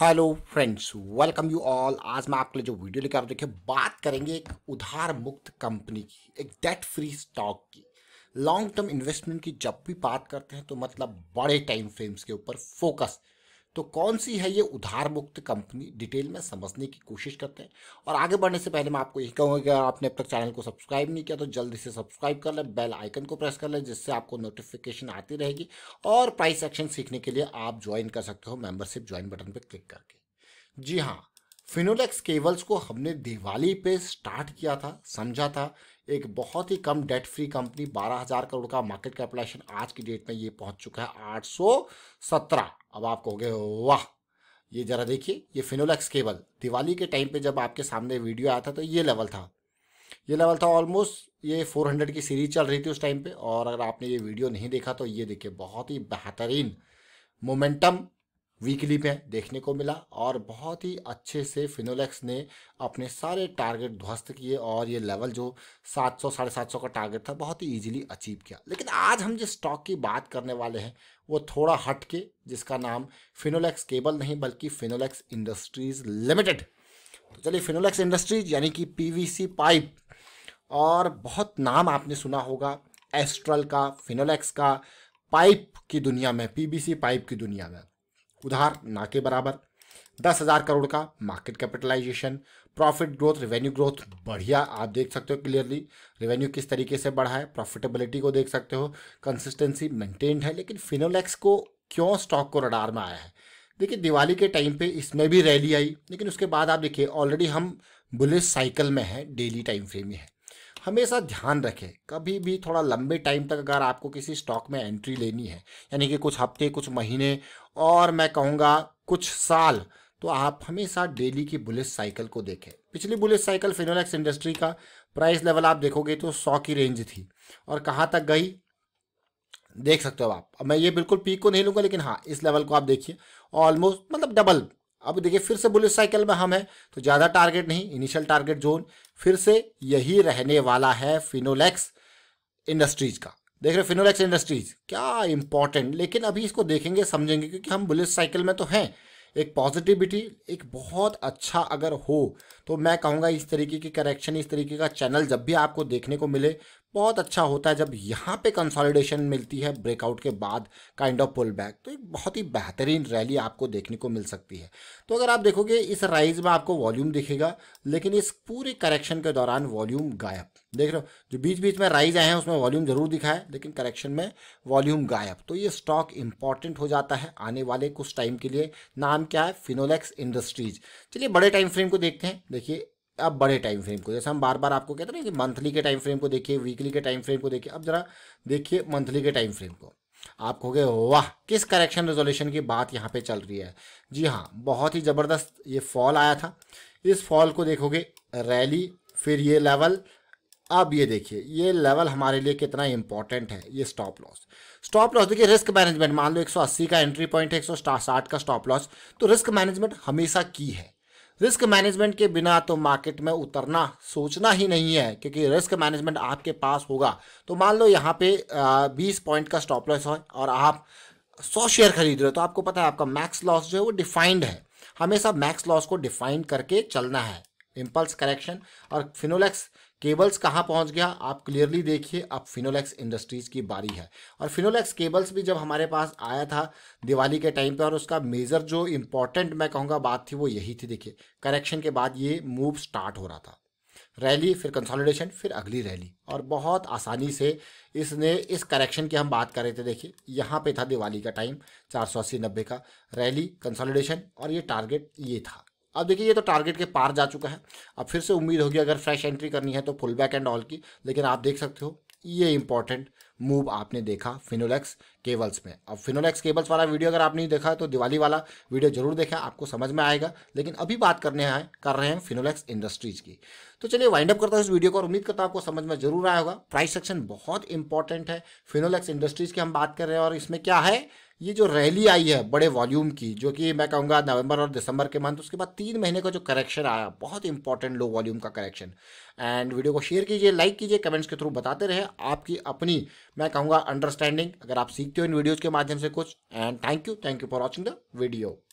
hello friends welcome you all आज मैं आपके लिए जो वीडियो लेकर देखिए बात करेंगे एक उधार मुक्त कंपनी की एक डेट फ्री स्टॉक की लॉन्ग टर्म इन्वेस्टमेंट की जब भी बात करते हैं तो मतलब बड़े टाइम फ्रेम्स के ऊपर फोकस तो कौन सी है ये उधार मुक्त कंपनी डिटेल में समझने की कोशिश करते हैं और आगे बढ़ने से पहले मैं आपको यही कहूँगा कि अगर आपने अब तक चैनल को सब्सक्राइब नहीं किया तो जल्दी से सब्सक्राइब कर लें बेल आइकन को प्रेस कर लें जिससे आपको नोटिफिकेशन आती रहेगी और प्राइस एक्शन सीखने के लिए आप ज्वाइन कर सकते हो मेम्बरशिप ज्वाइन बटन पर क्लिक करके जी हाँ फिनोलेक्स केबल्स को हमने दिवाली पे स्टार्ट किया था समझा था एक बहुत ही कम डेट फ्री कंपनी 12,000 करोड़ का मार्केट कैपिटलाइजेशन आज की डेट में ये पहुंच चुका है 817 अब आप कहोगे वाह ये जरा देखिए ये फिनोलेक्स केबल दिवाली के टाइम पे जब आपके सामने वीडियो आया था तो ये लेवल था ये लेवल था ऑलमोस्ट ये 400 की सीरीज चल रही थी उस टाइम पे और अगर आपने ये वीडियो नहीं देखा तो ये देखिए बहुत ही बेहतरीन मोमेंटम वीकली में देखने को मिला और बहुत ही अच्छे से फिनोलेक्स ने अपने सारे टारगेट ध्वस्त किए और ये लेवल जो 700 साढ़े सात का टारगेट था बहुत ही इजीली अचीव किया लेकिन आज हम जिस स्टॉक की बात करने वाले हैं वो थोड़ा हट के जिसका नाम फिनोलेक्स केबल नहीं बल्कि फिनोलेक्स इंडस्ट्रीज़ लिमिटेड तो चलिए फिनोलेक्स इंडस्ट्रीज यानी कि पी पाइप और बहुत नाम आपने सुना होगा एस्ट्रल का फिनोलेक्स का पाइप की दुनिया में पी पाइप की दुनिया में उधार ना के बराबर दस हज़ार करोड़ का market capitalisation profit growth revenue growth बढ़िया आप देख सकते हो क्लियरली रेवेन्यू किस तरीके से बढ़ा है प्रॉफिटेबिलिटी को देख सकते हो कंसिस्टेंसी मेंटेन्ड है लेकिन फिनोलेक्स को क्यों स्टॉक को रडार में आया है देखिए दिवाली के टाइम पे इसमें भी रैली आई लेकिन उसके बाद आप देखिए ऑलरेडी हम बुलिस साइकिल में हैं डेली टाइम फ्रेम में है हमेशा ध्यान रखें कभी भी थोड़ा लंबे टाइम तक अगर आपको किसी स्टॉक में एंट्री लेनी है यानी कि कुछ हफ्ते कुछ महीने और मैं कहूँगा कुछ साल तो आप हमेशा डेली की बुलिस साइकिल को देखें पिछली बुलिस साइकिल फिनोलैक्स इंडस्ट्री का प्राइस लेवल आप देखोगे तो सौ की रेंज थी और कहाँ तक गई देख सकते हो आप मैं ये बिल्कुल पीक को नहीं लूँगा लेकिन हाँ इस लेवल को आप देखिए ऑलमोस्ट मतलब डबल अब देखिए फिर से बुलिस साइकिल में हम हैं तो ज़्यादा टारगेट नहीं इनिशियल टारगेट जोन फिर से यही रहने वाला है फिनोलेक्स इंडस्ट्रीज का देख रहे फिनोलेक्स इंडस्ट्रीज क्या इंपॉर्टेंट लेकिन अभी इसको देखेंगे समझेंगे क्योंकि हम बुलिस साइकिल में तो हैं एक पॉजिटिविटी एक बहुत अच्छा अगर हो तो मैं कहूँगा इस तरीके की करेक्शन इस तरीके का चैनल जब भी आपको देखने को मिले बहुत अच्छा होता है जब यहाँ पे कंसोलिडेशन मिलती है ब्रेकआउट के बाद काइंड ऑफ पुल बैक तो एक बहुत ही बेहतरीन रैली आपको देखने को मिल सकती है तो अगर आप देखोगे इस राइज में आपको वॉल्यूम दिखेगा लेकिन इस पूरे करेक्शन के दौरान वॉल्यूम गायब देख रहे हो जो बीच बीच में राइज आए हैं उसमें वॉल्यूम जरूर दिखा है लेकिन करेक्शन में वॉल्यूम गायब तो ये स्टॉक इंपॉर्टेंट हो जाता है आने वाले कुछ टाइम के लिए नाम क्या है फिनोलेक्स इंडस्ट्रीज चलिए बड़े टाइम फ्रेम को देखते हैं देखिए अब बड़े टाइम फ्रेम को जैसे हम बार बार आपको कहते हैं ना कि मंथली के टाइम फ्रेम को देखिए वीकली के टाइम फ्रेम को देखिए अब जरा देखिए मंथली के टाइम फ्रेम को आप कहोगे वाह किस करेक्शन रेजोल्यूशन की बात यहाँ पे चल रही है जी हाँ बहुत ही ज़बरदस्त ये फॉल आया था इस फॉल को देखोगे रैली फिर ये लेवल अब ये देखिए ये लेवल हमारे लिए कितना इंपॉर्टेंट है ये स्टॉप लॉस स्टॉप लॉस देखिए रिस्क मैनेजमेंट मान लो 180 का एंट्री पॉइंट है एक का स्टॉप लॉस तो रिस्क मैनेजमेंट हमेशा की है रिस्क मैनेजमेंट के बिना तो मार्केट में उतरना सोचना ही नहीं है क्योंकि रिस्क मैनेजमेंट आपके पास होगा तो मान लो यहाँ पे बीस पॉइंट का स्टॉप लॉस है और आप सौ शेयर खरीद रहे हो तो आपको पता है आपका मैक्स लॉस जो है वो डिफाइंड है हमेशा मैक्स लॉस को डिफाइन करके चलना है इम्पल्स करेक्शन और फिनोलेक्स केबल्स कहाँ पहुँच गया आप क्लियरली देखिए अब फिनोलेक्स इंडस्ट्रीज़ की बारी है और फिनोलेक्स केबल्स भी जब हमारे पास आया था दिवाली के टाइम पे और उसका मेजर जो इम्पॉर्टेंट मैं कहूँगा बात थी वो यही थी देखिए करेक्शन के बाद ये मूव स्टार्ट हो रहा था रैली फिर कंसोलिडेशन फिर अगली रैली और बहुत आसानी से इसने इस करेक्शन की हम बात कर रहे थे देखिए यहाँ पे था दिवाली का टाइम चार सौ अस्सी नब्बे का रैली कंसोलिडेशन और ये टारगेट ये था अब देखिए ये तो टारगेट के पार जा चुका है अब फिर से उम्मीद होगी अगर फ्रेश एंट्री करनी है तो फुल बैक एंड ऑल की लेकिन आप देख सकते हो ये इंपॉर्टेंट मूव आपने देखा फिनोलेक्स केबल्स में अब फिनोलेक्स केबल्स वाला वीडियो अगर आपने देखा है तो दिवाली वाला वीडियो जरूर देखें आपको समझ में आएगा लेकिन अभी बात करने हैं कर रहे हैं फिनोलेक्स इंडस्ट्रीज की तो चलिए वाइंड अप करता हूँ इस वीडियो को और उम्मीद करता हूँ आपको समझ में जरूर आया होगा प्राइस सेक्शन बहुत इंपॉर्टेंट है फिनोलेक्स इंडस्ट्रीज की हम बात कर रहे हैं और इसमें क्या है ये जो रैली आई है बड़े वॉल्यूम की जो कि मैं कहूँगा नवंबर और दिसंबर के मंथ उसके बाद तीन महीने का जो करेक्शन आया बहुत इंपॉर्टेंट लो वॉल्यूम का करेक्शन एंड वीडियो को शेयर कीजिए लाइक कीजिए कमेंट्स के थ्रू बताते रहे आपकी अपनी मैं कहूँगा अंडरस्टैंडिंग अगर आप सीखते हो इन वीडियोज़ के माध्यम से कुछ and thank you thank you for watching the video